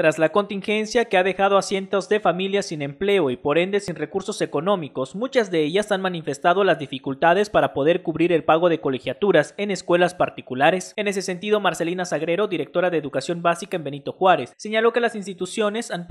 tras la contingencia que ha dejado a cientos de familias sin empleo y por ende sin recursos económicos, muchas de ellas han manifestado las dificultades para poder cubrir el pago de colegiaturas en escuelas particulares. En ese sentido, Marcelina Sagrero, directora de Educación Básica en Benito Juárez, señaló que las instituciones han